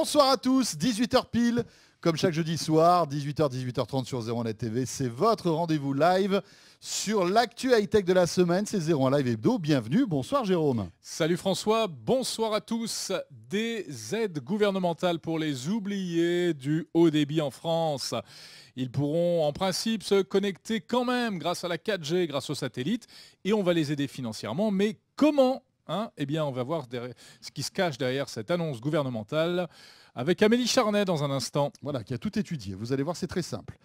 Bonsoir à tous, 18h pile, comme chaque jeudi soir, 18h, 18h30 sur 0 Net TV, c'est votre rendez-vous live sur l'actu high-tech de la semaine, c'est 0 live hebdo. Bienvenue, bonsoir Jérôme. Salut François, bonsoir à tous. Des aides gouvernementales pour les oubliés du haut débit en France. Ils pourront en principe se connecter quand même grâce à la 4G, grâce au satellite, et on va les aider financièrement, mais comment eh bien on va voir ce qui se cache derrière cette annonce gouvernementale avec Amélie Charnet dans un instant. Voilà, qui a tout étudié. Vous allez voir, c'est très simple.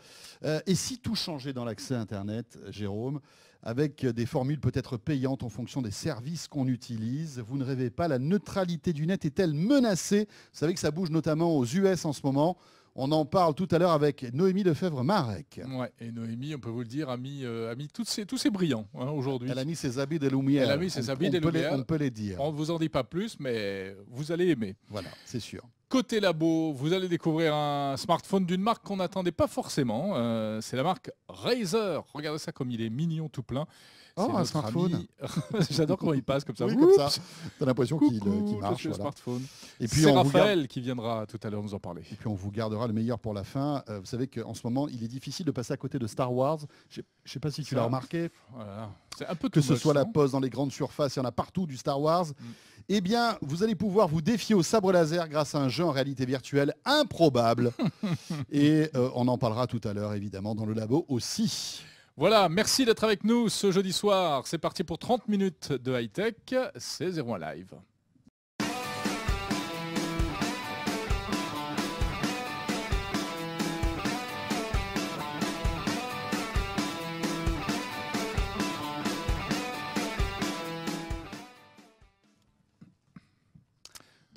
Euh, et si tout changeait dans l'accès Internet, Jérôme, avec des formules peut-être payantes en fonction des services qu'on utilise. Vous ne rêvez pas, la neutralité du net est-elle menacée Vous savez que ça bouge notamment aux US en ce moment. On en parle tout à l'heure avec Noémie Lefebvre-Marek. et Noémie, on peut vous le dire, a mis, euh, tous ses brillants hein, aujourd'hui. Elle a mis ses habits de lumière. Elle a mis ses on, habits peut on peut les dire. On ne vous en dit pas plus, mais vous allez aimer. Voilà, c'est sûr. Côté labo, vous allez découvrir un smartphone d'une marque qu'on n'attendait pas forcément. Euh, c'est la marque Razer. Regardez ça comme il est mignon tout plein. Oh, un smartphone J'adore comment il passe comme ça. Oui, comme ça. T'as l'impression qu'il euh, marche. Et puis C'est Raphaël qui viendra tout à l'heure nous en parler. Et puis on vous gardera le meilleur pour la fin. Euh, vous savez qu'en ce moment, il est difficile de passer à côté de Star Wars. Je ne sais pas si tu l'as remarqué. C'est un peu Que ce soit la pose dans les grandes surfaces, il y en a partout du Star Wars. Mm. Eh bien, vous allez pouvoir vous défier au sabre laser grâce à un jeu en réalité virtuelle improbable. Et euh, on en parlera tout à l'heure, évidemment, dans le labo aussi. Voilà, merci d'être avec nous ce jeudi soir. C'est parti pour 30 minutes de high-tech. C'est 01 Live.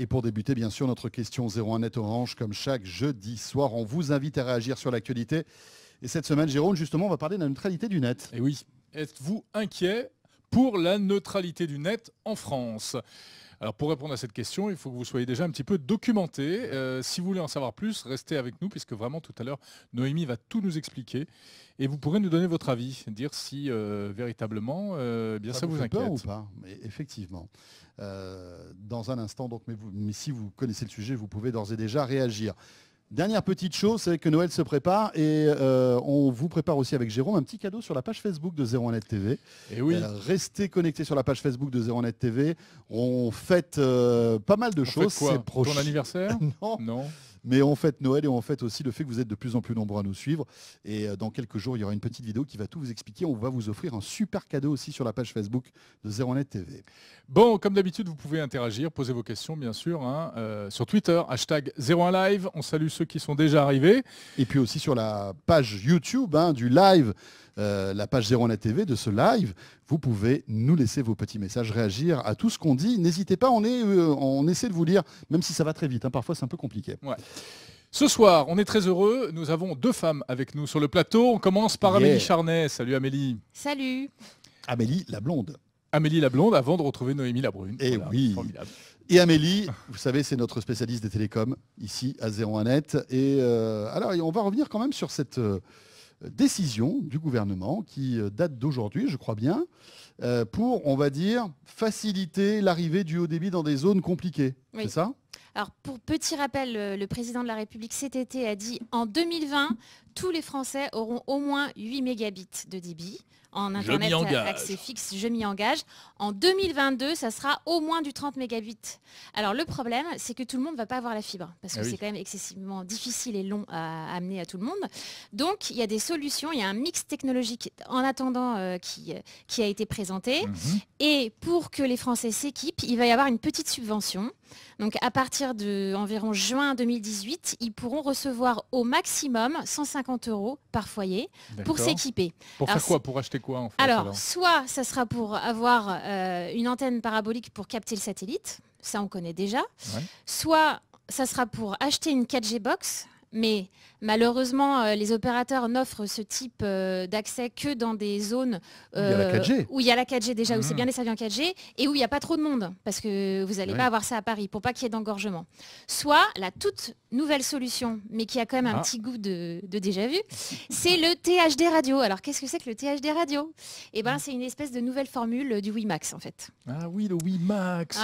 Et pour débuter, bien sûr, notre question 01 Net Orange, comme chaque jeudi soir, on vous invite à réagir sur l'actualité et cette semaine, Jérôme, justement, on va parler de la neutralité du net. Et eh oui. Êtes-vous inquiet pour la neutralité du net en France alors pour répondre à cette question, il faut que vous soyez déjà un petit peu documenté. Euh, si vous voulez en savoir plus, restez avec nous puisque vraiment tout à l'heure, Noémie va tout nous expliquer et vous pourrez nous donner votre avis, dire si euh, véritablement euh, eh bien ça, vous, inquiète ou pas. Mais effectivement, dans un instant, donc, mais si vous connaissez le sujet, vous pouvez d'ores et déjà réagir. Dernière petite chose, c'est que Noël se prépare et euh, on vous prépare aussi avec Jérôme un petit cadeau sur la page Facebook de 01net TV. Et eh oui. Euh, restez connectés sur la page Facebook de 01net TV. On fête euh, pas mal de choses. C'est Ton anniversaire non. Mais on fête Noël et on fête aussi le fait que vous êtes de plus en plus nombreux à nous suivre. Et euh, dans quelques jours, il y aura une petite vidéo qui va tout vous expliquer. On va vous offrir un super cadeau aussi sur la page Facebook de 01 TV. Bon, comme d'habitude, vous pouvez interagir, poser vos questions, bien sûr, hein, euh, sur Twitter, hashtag 01live. On salue ceux qui sont déjà arrivés. Et puis aussi sur la page YouTube hein, du live euh, la page Zéro Net TV de ce live. Vous pouvez nous laisser vos petits messages, réagir à tout ce qu'on dit. N'hésitez pas, on, euh, essaie de vous lire, même si ça va très vite. Hein. parfois, c'est un peu compliqué. Ce soir, on est très heureux. Nous avons deux femmes avec nous sur le plateau. On commence par Amélie Charnet. Salut Amélie. Salut. Amélie la blonde. Amélie la blonde avant de retrouver Noémie la brune. Et eh oui. Et Amélie, vous savez, c'est notre spécialiste des télécoms ici à 01net. Et euh, alors, on va revenir quand même sur cette, euh, décision du gouvernement qui euh, date d'aujourd'hui, je crois bien, euh, pour, on va dire, faciliter l'arrivée du haut débit dans des zones compliquées. C'est ça alors, pour petit rappel, le président de la République cet été a dit en 2020, tous les Français auront au moins 8 mégabits de débit en Internet euh, accès fixe, je m'y engage. En 2022, ça sera au moins du 30 mégabits. Alors le problème, c'est que tout le monde ne va pas avoir la fibre, parce que eh c'est quand même excessivement difficile et long à amener à tout le monde. Donc il y a des solutions, il y a un mix technologique en attendant euh, euh, qui, a été présenté. Mhm. Et pour que les Français s'équipent, il va y avoir une petite subvention donc à partir de environ juin 2018, ils pourront recevoir au maximum 150 euros par foyer pour s'équiper. Pour faire quoi Pour acheter quoi en fait, alors, soit ça sera pour avoir euh, une antenne parabolique pour capter le satellite, ça on connaît déjà. Soit ça sera pour acheter une 4G box, mais Malheureusement, euh, les opérateurs n'offrent ce type euh, d'accès que dans des zones où il y a la 4G euh, déjà, où c'est ah. bien desservi en 4G et où il n'y a pas trop de monde, parce que vous n'allez pas avoir ça à Paris pour pas qu'il y ait d'engorgement. Soit la toute nouvelle solution, mais qui a quand même un ah. petit goût de, déjà vu, c'est le THD radio. Alors qu'est-ce que c'est que le THD radio Eh ben, mm. c'est une espèce de nouvelle formule du WiMAX en fait. Ah oui, le WiMAx.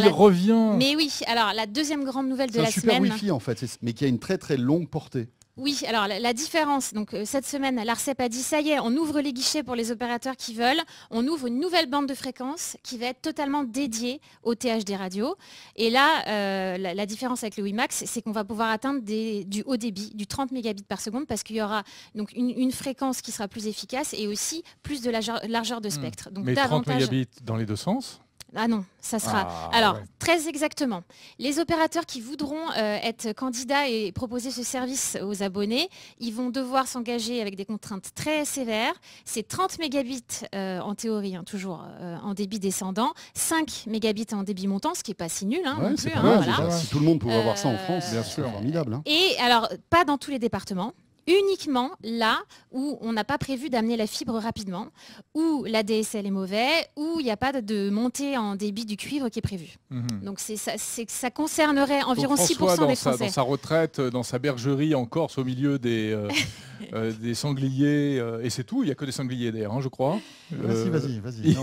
il revient. Mais oui. Alors la deuxième grande nouvelle de la semaine. C'est un Wi-Fi en fait, mais qui a une très très longue portée. Oui, alors la, différence, donc euh, cette semaine, l'ARCEP a dit ça y est, on ouvre les guichets pour les opérateurs qui veulent, on ouvre une nouvelle bande de fréquences qui va être totalement dédiée au THD radio. Et là, euh, la, différence avec le WiMAX, c'est qu'on va pouvoir atteindre du haut débit, du 30 mégabits par seconde, parce qu'il y aura donc une, fréquence qui sera plus efficace et aussi plus de largeur, de hmm. spectre. Donc, Mais 30 mégabits dans les deux sens ah non, ça sera. Ah, alors, très exactement. Les opérateurs qui voudront euh, être candidats et proposer ce service aux abonnés, ils vont devoir s'engager avec des contraintes très sévères. C'est 30 mégabits euh, en théorie, hein, toujours euh, en débit descendant, 5 mégabits en débit montant, ce qui n'est pas si nul non Si tout le monde pouvait avoir ça en France, bien sûr, formidable. Hein. Et alors, pas dans tous les départements, uniquement là où on n'a pas prévu d'amener la fibre rapidement, où la DSL est mauvaise, où il n'y a pas de montée en débit du cuivre qui est prévu. Mhm. Donc c'est ça, ça, concernerait environ 6% des Français. dans sa retraite, euh, dans sa bergerie en Corse, au milieu des, euh, euh, sangliers, et c'est tout, il n'y a que des sangliers derrière, hein, je crois. vas-y, vas-y, vas-y.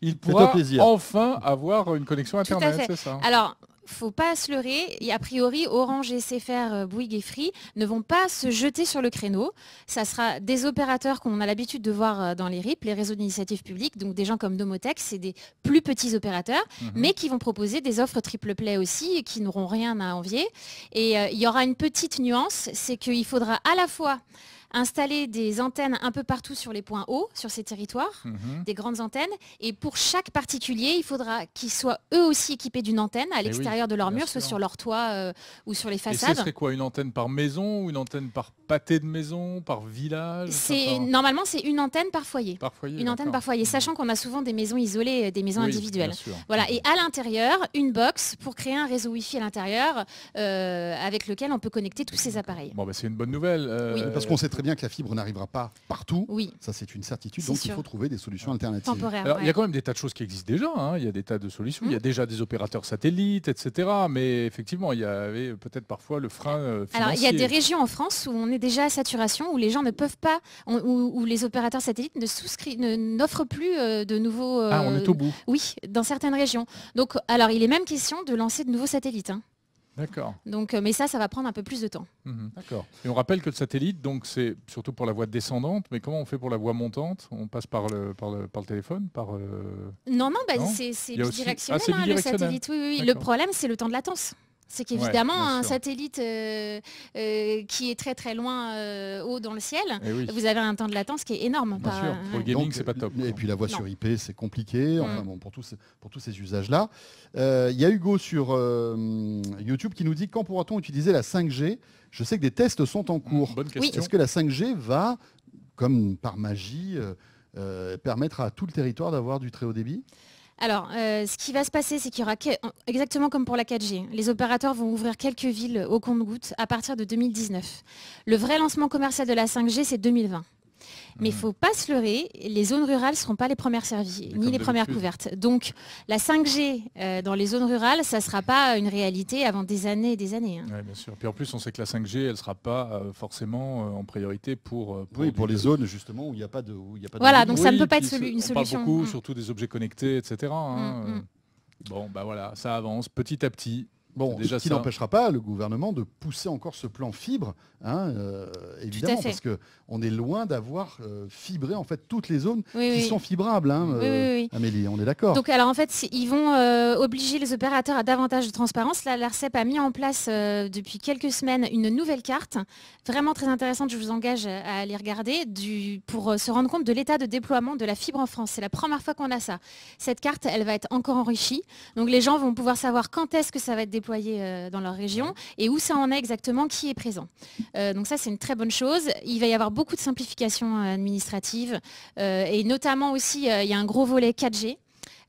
Il, pourra enfin avoir une connexion Internet, c'est ça Alors, faut pas se leurrer. a priori, Orange et SFR, euh, Bouygues et Free ne vont pas se jeter sur le créneau. Ça sera des opérateurs qu'on a l'habitude de voir euh, dans les RIP, les réseaux d'initiative publique, donc des gens comme Domotech, c'est des plus petits opérateurs, mhm. mais qui vont proposer des offres triple play aussi, et qui n'auront rien à envier. Et euh, il y aura une petite nuance, c'est qu'il faudra à la fois installer des antennes un peu partout sur les points hauts, sur ces territoires, mhm. des grandes antennes. Et pour chaque particulier, il faudra qu'ils soient eux aussi équipés d'une antenne à eh l'extérieur de leur mur, soit sur leur toit euh, ou sur les façades. Et ce serait quoi Une antenne par maison ou une antenne par pâté de maison, par village c'est Normalement, c'est une antenne par foyer. une antenne par foyer, mhm. sachant qu'on a souvent des maisons isolées, euh, des maisons individuelles. Voilà. Mhm. Et à l'intérieur, une box pour créer un réseau Wi-Fi à l'intérieur euh, avec lequel on peut connecter tous ces appareils. Bah, c'est une bonne nouvelle. Parce qu'on sait très bien que la fibre n'arrivera pas partout. Oui. Ça, c'est une certitude. Donc, il faut trouver des solutions alternatives. il y a quand même des tas de choses qui existent déjà. Hein. Il y a des tas de solutions. Il y a hmm. déjà des opérateurs satellites, etc. Mais effectivement, il y avait peut-être parfois le frein. financier. Euh, alors, il y a des régions en France où on est déjà à saturation, où les gens ne peuvent pas, où, les opérateurs satellites ne souscrivent, n'offrent plus euh, de nouveaux. ah, on est euh, au bout. Oui, dans certaines régions. Donc, alors, il est même question de lancer de nouveaux satellites. Hein. D'accord. Donc, euh, mais ça, ça va prendre un peu plus de temps. Mhm. D'accord. Et on rappelle que le satellite, donc c'est surtout pour la voie descendante, mais comment on fait pour la voie montante On passe par le, par le, téléphone par, euh, Non, non, bah, ah, c'est bidirectionnel, hein, le satellite. oui, oui. Le problème, c'est le temps de latence. C'est qu'évidemment, un satellite euh, euh, qui est très très loin euh, haut dans le ciel, eh vous avez un temps de latence qui est énorme. sûr. Pour le gaming, pas top. Et puis la voix sur IP, c'est compliqué. Mm. Enfin, pour, tous, pour tous ces usages-là. Il y a Hugo sur YouTube qui nous dit quand pourra-t-on utiliser la 5G Je sais que des tests sont en cours. Est-ce que la 5G va, comme par magie, permettre à tout le territoire d'avoir du très haut débit alors, euh, ce qui va se passer, c'est qu'il y aura exactement comme pour la 4G, les opérateurs vont ouvrir quelques villes au compte-gouttes à partir de 2019. Le vrai lancement commercial de la 5G, c'est 2020. Mais il ne mm. faut pas se leurrer, les zones rurales ne seront pas les premières servies, ni les premières couvertes. Donc la 5G euh, dans les zones rurales, ça ne sera pas une réalité avant des années et des années. Hein. Oui, bien sûr. Puis en plus, on sait que la 5G, elle ne sera pas euh, forcément euh, en priorité pour... pour les zones justement où il n'y a pas de... Où voilà, donc ça ne peut pas être une solution. beaucoup, mm. surtout des objets connectés, etc. Hein. Mm, bon, ben bah voilà, ça avance petit à petit. Bon, ce qui n'empêchera pas le gouvernement de pousser encore ce plan fibre, hein, euh, évidemment, parce qu'on est loin d'avoir euh, fibré en fait toutes les zones qui sont fibrables. Hein, euh, Amélie, on est d'accord. Donc alors en fait, ils vont obliger les opérateurs à davantage de transparence. l'Arcep a mis en place depuis quelques semaines une nouvelle carte, vraiment très intéressante. Je vous engage à aller regarder pour se rendre compte de l'état de déploiement de la fibre en France. C'est la première fois qu'on a ça. Cette carte, elle va être encore enrichie. Donc les gens vont pouvoir savoir quand est-ce que ça va être déployé euh, dans leur région et où ça en est exactement, qui est présent. Euh, donc ça, c'est une très bonne chose. Il va y avoir beaucoup de simplifications euh, administratives et notamment aussi, il y a un gros volet 4G.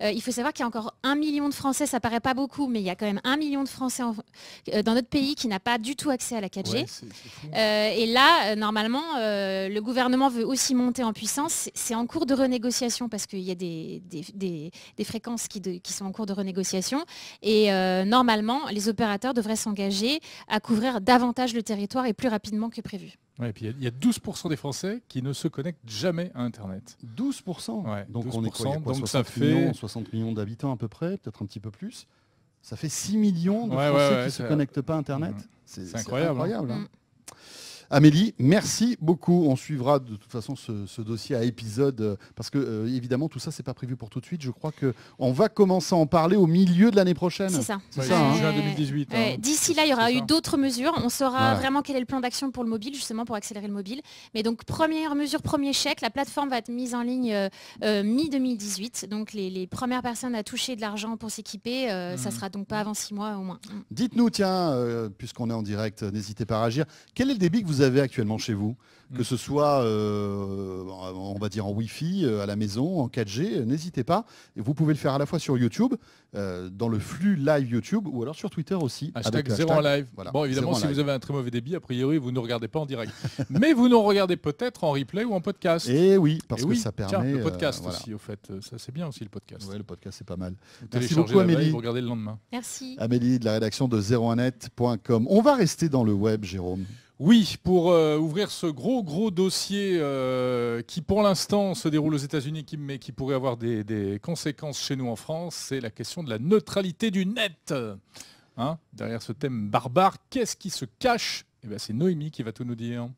Euh, il faut savoir qu'il y a encore un million de Français, ça paraît pas beaucoup, mais il y a quand même un million de Français euh, dans notre pays qui n'a pas du tout accès à la 4G. Euh, et là, normalement, le gouvernement veut aussi monter en puissance. C'est en cours de renégociation parce qu'il y a des, fréquences qui, sont en cours de renégociation. Et normalement, les opérateurs devraient s'engager à couvrir davantage le territoire et plus rapidement que prévu et puis il y, a 12% des Français qui ne se connectent jamais à Internet. 12% Donc on est donc ça fait... 60 millions d'habitants à peu près, peut-être un petit peu plus. Ça fait 6 millions de Français qui ne se connectent pas à Internet. Mm. C'est incroyable. Hein. Hein. Mm. Amélie, merci beaucoup. On suivra de toute façon ce, dossier à épisode euh, parce que euh, évidemment tout ça c'est pas prévu pour tout de suite. Je crois que on va commencer à en parler au milieu de l'année prochaine. C'est ça. C'est ça. 2018. Hein. Hein. D'ici là, il y aura eu d'autres mesures. On saura vraiment quel est le plan d'action pour le mobile justement pour accélérer le mobile. Mais donc première mesure, premier chèque, la plateforme va être mise en ligne euh, mi 2018. Donc les, premières personnes à toucher de l'argent pour s'équiper, ça ça mhm. sera donc pas avant six mois au moins. Dites-nous tiens, puisqu'on est en direct, n'hésitez pas à agir. Quel est le débit que vous avez actuellement chez vous, mm. que ce soit, euh, on va dire, en Wi-Fi, euh, à la maison, en 4G, euh, n'hésitez pas. vous pouvez le faire à la fois sur YouTube, dans le flux live YouTube, ou alors sur Twitter aussi. Hashtag zéro en live. Voilà, bon, évidemment, si vous avez un très mauvais débit, a priori, vous ne regardez pas en direct. Mais vous nous regardez peut-être en replay ou en podcast. Et eh oui, parce eh que ça permet... le podcast aussi, au fait. Ça, c'est bien aussi, le podcast. Oui, le podcast, c'est pas mal. Merci beaucoup, Amélie. regardez le lendemain. Merci. Amélie, de la rédaction de 01net.com. On va rester dans le web, Jérôme. Oui, pour euh, ouvrir ce gros gros dossier euh, qui pour l'instant se déroule aux États-Unis, mais qui pourrait avoir des, conséquences chez nous en France, c'est la question de la neutralité du net. Hein, derrière ce thème barbare, qu'est-ce qui se cache eh ben, C'est Noémie qui va tout nous dire.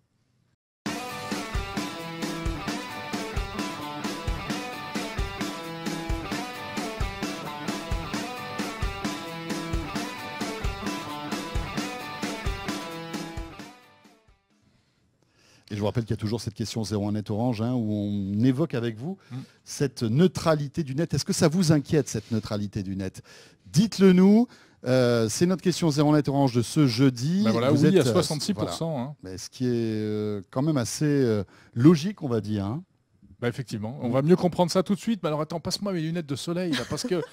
je vous rappelle qu'il y a toujours cette question 01 net orange hein, où on évoque avec vous mm. cette neutralité du net. Est-ce que ça vous inquiète cette neutralité du net Dites-le nous. Euh, c'est notre question 0 net orange de ce jeudi. Ben vous oui, êtes, à 66%. Euh, hein. Mais ce qui est euh, quand même assez logique, on va dire. Hein. Bah effectivement, on mm. va mieux comprendre ça tout de suite. Mais alors attends, passe-moi mes lunettes de soleil là, parce que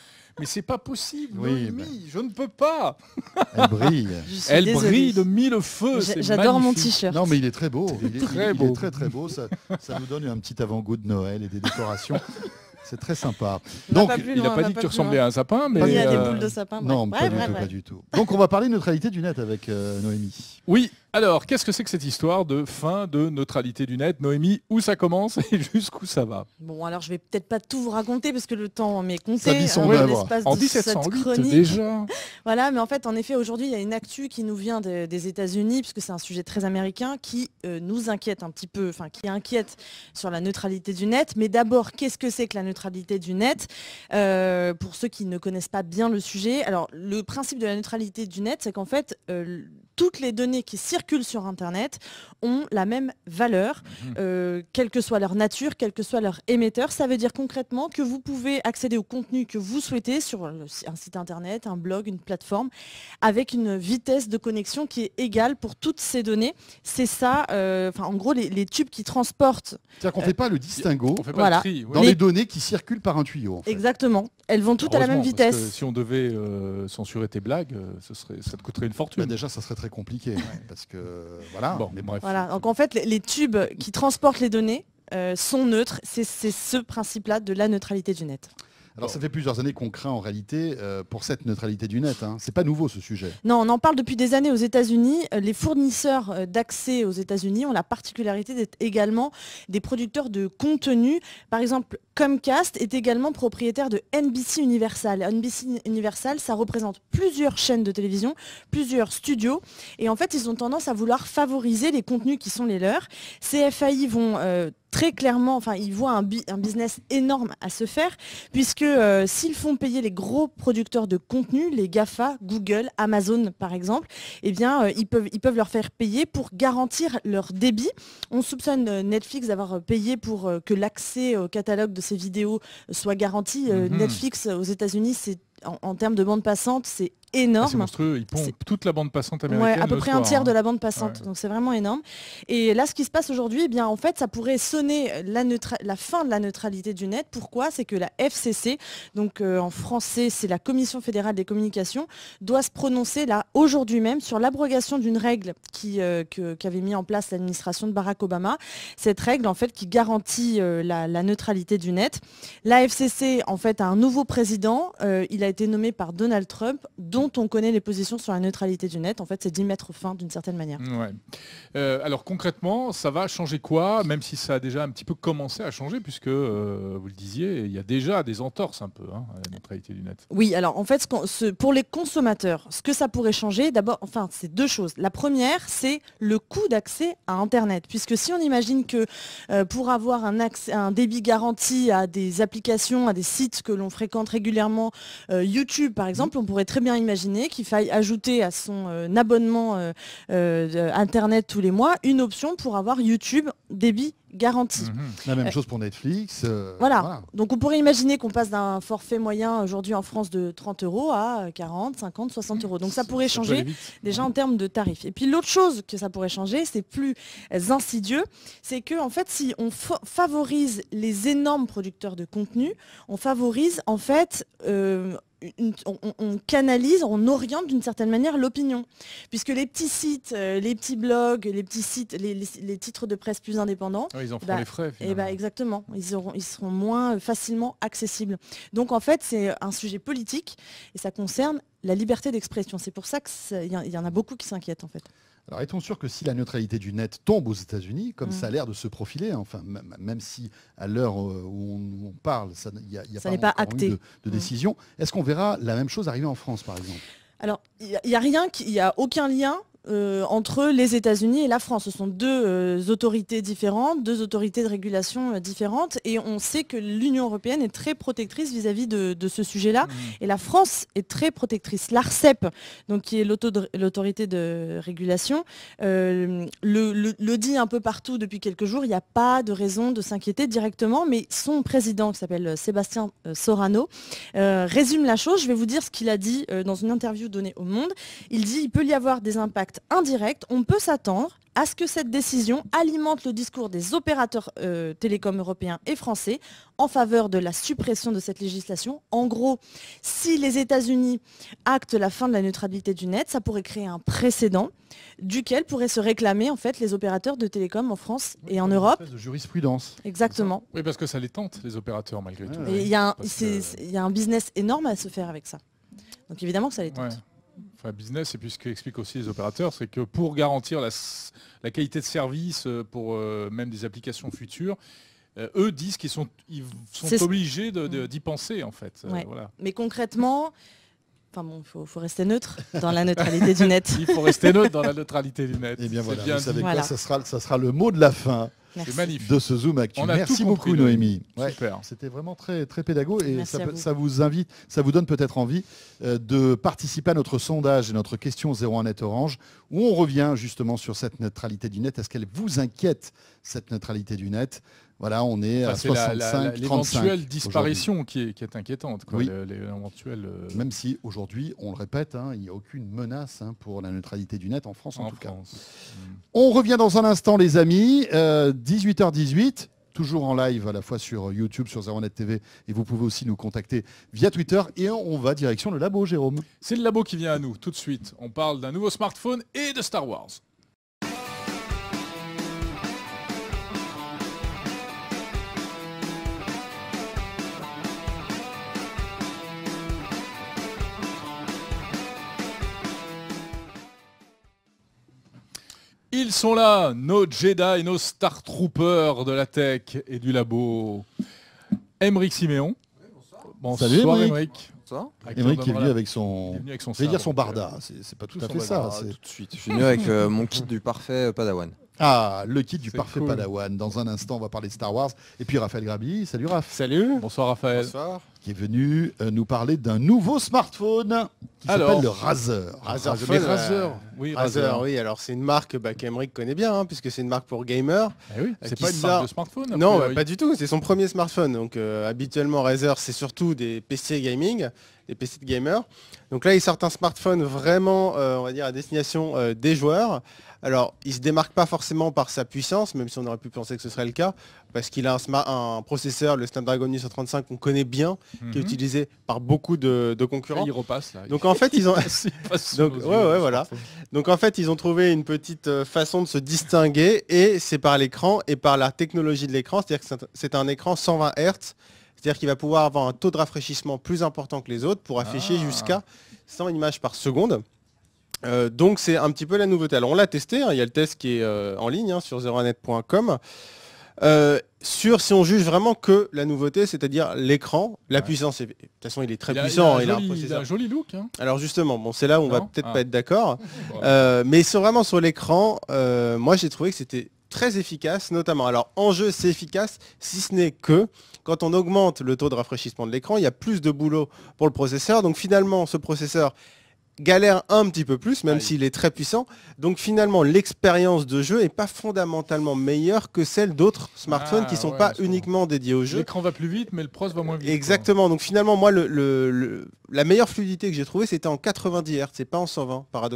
mais c'est pas possible, oui, bah. je ne peux pas. Elle brille. Elle brille de mille feux. J'adore mon t-shirt. Non mais il est très beau. Il est très, beau. très très beau. Ça, nous donne un petit avant-goût de Noël et des décorations. C'est très sympa. Donc, il n'a pas dit que tu ressemblais à un sapin, mais il des euh, boules de sapin. Non, pas, du tout, Donc, on va parler neutralité du net avec euh, Noémie. Oui, alors, qu'est-ce que c'est que cette histoire de fin de neutralité du net Noémie, où ça commence et jusqu'où ça va Bon, alors je vais peut-être pas tout vous raconter parce que le temps m'est compté ça hein, de 1708 chronique. déjà. voilà, mais en fait, en effet, aujourd'hui, il y a une actu qui nous vient des États-Unis, puisque c'est un sujet très américain, qui euh, nous inquiète un petit peu, enfin qui inquiète sur la neutralité du net. Mais d'abord, qu'est-ce que c'est que la neutralité du net euh, Pour ceux qui ne connaissent pas bien le sujet, alors le principe de la neutralité du net, c'est qu'en fait, euh, toutes les données qui circulent sur Internet ont la même valeur, mhm. euh, quelle que soit leur nature, quel que soit leur émetteur. Ça veut dire concrètement que vous pouvez accéder au contenu que vous souhaitez sur euh, un site Internet, un blog, une plateforme, avec une vitesse de connexion qui est égale pour toutes ces données. C'est ça, euh, en gros, les, tubes qui transportent. C'est-à-dire qu'on ne euh, fait pas le distinguo dans les... données qui circulent par un tuyau. Exactement. Elles vont toutes à la même vitesse. si on devait censurer tes blagues, ça te coûterait une fortune. Bah, déjà, ça serait très compliqué. parce que voilà, bon, mais bref. Voilà. Donc en fait, les tubes qui transportent les données euh, sont neutres. C'est ce principe-là de la neutralité du net. Alors ça fait plusieurs années qu'on craint en réalité euh, pour cette neutralité du net. Hein. C'est pas nouveau ce sujet. Non, on en parle depuis des années aux États-Unis. Euh, les fournisseurs euh, d'accès aux États-Unis ont la particularité d'être également des producteurs de contenu. Par exemple, Comcast est également propriétaire de NBC Universal. NBC Universal, ça représente plusieurs chaînes de télévision, plusieurs studios. Et en fait, ils ont tendance à vouloir favoriser les contenus qui sont les leurs. CFAI vont très clairement, enfin, ils voient un, business énorme à se faire, puisque euh, s'ils font payer les gros producteurs de contenu, les GAFA, Google, Amazon par exemple, eh bien, euh, ils, peuvent, ils peuvent leur faire payer pour garantir leur débit. On soupçonne euh, Netflix d'avoir payé pour que l'accès au catalogue de ses vidéos soit garanti. Mhm. Netflix aux États-Unis, c'est en, termes de bande passante, c'est énorme. Ah, c'est monstrueux, ils toute la bande passante américaine. Ouais, à peu près un tiers de hein. la bande passante, donc c'est vraiment énorme. Et là, ce qui se passe aujourd'hui, eh bien, en fait, ça pourrait sonner la, fin de la neutralité du net. Pourquoi C'est que la FCC, donc euh, en français, c'est la Commission fédérale des communications, doit se prononcer là aujourd'hui même sur l'abrogation d'une règle qui euh, qu'avait mise mis en place l'administration de Barack Obama. Cette règle, en fait, qui garantit euh, la, neutralité du net. La FCC, en fait, a un nouveau président. il a été nommé par Donald Trump, dont on connaît les positions sur la neutralité du net. En fait, c'est d'y mettre fin d'une certaine manière. Euh, alors concrètement, ça va changer quoi Même si ça a déjà un petit peu commencé à changer, puisque euh, vous le disiez, il y a déjà des entorses un peu hein, à la neutralité du net. Oui, alors en fait, pour les consommateurs, ce que ça pourrait changer, d'abord, enfin, c'est deux choses. La première, c'est le coût d'accès à Internet, puisque si on imagine que euh, pour avoir un, un débit garanti à des applications, à des sites que l'on fréquente régulièrement, euh, YouTube, par exemple, on pourrait très bien imaginer qu'il faille ajouter à son euh, abonnement euh, Internet tous les mois une option pour avoir YouTube débit garanti. Mhm. La même chose pour Netflix. Voilà. Donc on pourrait imaginer qu'on passe d'un forfait moyen aujourd'hui en France de 30 euros à 40, 50, 60 euros. Donc ça pourrait changer déjà en mhm. termes de tarifs. Et puis l'autre chose que ça pourrait changer, c'est plus insidieux, c'est que en fait si on favorise les énormes producteurs de contenu, on favorise en fait on, canalise, on oriente d'une certaine manière l'opinion. Puisque les petits sites, euh, les petits blogs, les petits sites, les, titres de presse plus indépendants, ils en feront bah, les frais. Et eh bah, exactement, ils, seront moins euh, facilement accessibles. Donc en fait, c'est un sujet politique et ça concerne la liberté d'expression. C'est pour ça qu'il y en a beaucoup qui s'inquiètent en fait. Alors est-on sûr que si la neutralité du net tombe aux États-Unis, comme mm. ça a l'air de se profiler, enfin même si à l'heure euh, où, on parle, il n'y a, pas, de, mm. décision, est-ce qu'on verra la même chose arriver en France, par exemple alors, il n'y a, rien, il n'y a aucun lien euh, entre les États-Unis et la France. Ce sont deux euh, autorités différentes, deux autorités de régulation euh, différentes, et on sait que l'Union européenne est très protectrice vis-à-vis de, ce sujet-là, mmh. et la France est très protectrice. L'ARCEP, qui est l'autorité de régulation, le, dit un peu partout depuis quelques jours. Il n'y a pas de raison de s'inquiéter directement, mais son président, qui s'appelle Sébastien Sorano, résume la chose. Je vais vous dire ce qu'il a dit dans une interview donnée au Monde. Il dit il peut y avoir des impacts indirect, on peut s'attendre à ce que cette décision alimente le discours des opérateurs euh, télécoms européens et français en faveur de la suppression de cette législation. En gros, si les États-Unis actent la fin de la neutralité du net, ça pourrait créer un précédent duquel pourraient se réclamer en fait les opérateurs de télécoms en France et en Europe. de jurisprudence. Exactement. Oui, parce que ça les tente les opérateurs malgré tout. Il y, a un business énorme à se faire avec ça. Donc évidemment que ça les tente enfin business, et puis ce qu'expliquent aussi les opérateurs, c'est que pour garantir la, qualité de service euh, pour euh, même des applications futures, euh, eux disent qu'ils sont, ils sont obligés mmh. d'y penser en fait. Mais concrètement, Enfin bon, il faut, rester neutre dans la neutralité du net. il faut rester neutre dans la neutralité du net. Et bien voilà, vous savez Quoi, ça, sera, le mot de la fin. De ce Zoom Actu. Merci beaucoup, Noémie. C'était vraiment très, très pédago et ça, vous. invite, ça vous donne peut-être envie euh, de participer à notre sondage et notre question 01 Net Orange où on revient justement sur cette neutralité du net. Est-ce qu'elle vous inquiète, cette neutralité du net voilà, on est à 65 L'éventuelle disparition qui est, inquiétante. Euh, Même si aujourd'hui, on le répète, hein, il n'y a aucune menace hein, pour la neutralité du net en France en, tout cas. On revient dans un instant, les amis. 18h18 euh, toujours en live à la fois sur YouTube, sur Zeronet TV, et vous pouvez aussi nous contacter via Twitter. Et on va direction le labo, Jérôme. C'est le labo qui vient à nous tout de suite. On parle d'un nouveau smartphone et de Star Wars. Ils sont là, nos Jedi, nos Star Troopers de la tech et du labo. Emeric Siméon. Bonsoir, Salut, Bonsoir. qui est venu avec son, avec son dire son barda, euh, c'est pas tout, à fait ça. Tout de suite, je suis venu avec euh, mon kit du parfait euh, Padawan. Ah, le kit du parfait Padawan. Dans un instant, on va parler de Star Wars. Et puis Raphaël Grabi. Salut Raph. Salut. Bonsoir Raphaël. Bonsoir qui est venu euh, nous parler d'un nouveau smartphone qui s'appelle le Razer. Razer, oui, Razer, oui. Alors c'est une marque bah, qu'Emeric connaît bien, hein, puisque c'est une marque pour gamers. Eh euh, c'est pas une marque de smartphone. Non, pas du tout. C'est son premier smartphone. Donc euh, habituellement Razer, c'est surtout des PC gaming des PC de gamers. Donc là, ils sortent un smartphone vraiment, euh, on va dire, à destination euh, des joueurs. Alors, il se démarque pas forcément par sa puissance, même si on aurait pu penser que ce serait le cas, parce qu'il a un, un, processeur, le Snapdragon 835, qu'on connaît bien, qui est mhm. utilisé par beaucoup de, concurrents. il repasse Donc en fait, ils ont. Donc, voilà. Donc en fait, ils ont trouvé une petite euh, façon de se distinguer, et c'est par l'écran et par la technologie de l'écran, c'est-à-dire que c'est un écran 120 Hz c'est-à-dire qu'il va pouvoir avoir un taux de rafraîchissement plus important que les autres pour afficher ah. jusqu'à 100 images par seconde. Euh, donc c'est un petit peu la nouveauté. Alors on l'a testé, hein. il y a le test qui est euh, en ligne hein, sur 01net.com. Euh, sur si on juge vraiment que la nouveauté, c'est-à-dire l'écran, la puissance. De toute façon, il est très puissant. Il a, un joli look. Hein. Alors justement, bon, c'est là où on va peut-être ah. pas être d'accord. mais sur, vraiment sur l'écran, moi j'ai trouvé que c'était très efficace, notamment. Alors en jeu, c'est efficace, si ce n'est que quand on augmente le taux de rafraîchissement de l'écran, il y a plus de boulot pour le processeur. Donc finalement, ce processeur galère un petit peu plus, même s'il est très puissant. Donc finalement, l'expérience de jeu n'est pas fondamentalement meilleure que celle d'autres smartphones qui ne ah sont pas uniquement dédiés au jeu. L'écran va plus vite, mais le pros va moins vite. Exactement. Donc finalement, moi, la meilleure fluidité que j'ai trouvée, c'était en 90 Hz, c'est pas en 120, paradoxalement.